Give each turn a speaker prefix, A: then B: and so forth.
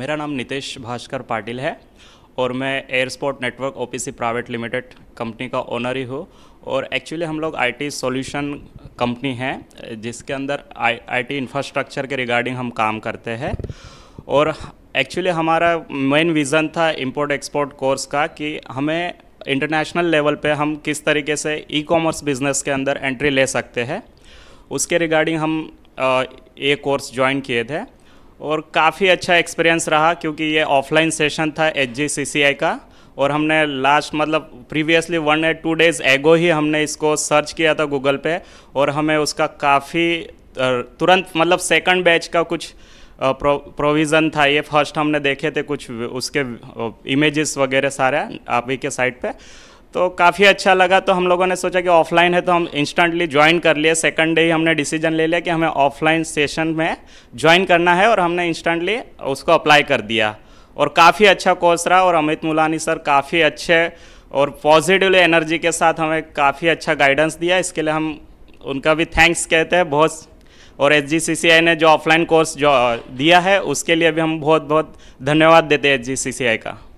A: मेरा नाम नितेश भास्कर पाटिल है और मैं airsport network O C private limited company का ओनर ही हूँ और एक्चुअली हम लोग आईटी सॉल्यूशन कंपनी है जिसके अंदर आईटी इंफ्रास्ट्रक्चर के रिगार्डिंग हम काम करते हैं और एक्चुअली हमारा मेन विज़न था इम्पोर्ट एक्सपोर्ट कोर्स का कि हमें इंटरनेशनल लेवल पे हम किस तरीके से ई कॉमर्स बिज़नेस के अंदर एंट्री ले सकते हैं उसके रिगार्डिंग हम ये कोर्स ज्वाइन किए थे और काफ़ी अच्छा एक्सपीरियंस रहा क्योंकि ये ऑफलाइन सेशन था एच का और हमने लास्ट मतलब previously one eight two days ago ही हमने इसको सर्च किया था गूगल पे और हमें उसका काफ़ी तुरंत मतलब सेकंड बैच का कुछ प्रोविज़न था ये फर्स्ट हमने देखे थे कुछ उसके इमेजेस वगैरह सारे आप ही के साइट पे तो काफ़ी अच्छा लगा तो हम लोगों ने सोचा कि ऑफलाइन है तो हम इंस्टेंटली ज्वाइन कर लिए सेकंड डे ही हमने डिसीजन ले लिया कि हमें ऑफलाइन सेशन में ज्वाइन करना है और हमने इंस्टेंटली उसको अप्लाई कर दिया और काफ़ी अच्छा कोर्स रहा और अमित मुलानी सर काफ़ी अच्छे और पॉजिटिव एनर्जी के साथ हमें काफ़ी अच्छा गाइडेंस दिया इसके लिए हम उनका भी थैंक्स कहते हैं बहुत और एच ने जो ऑफलाइन कोर्स जो दिया है उसके लिए भी हम बहुत बहुत धन्यवाद देते हैं एच का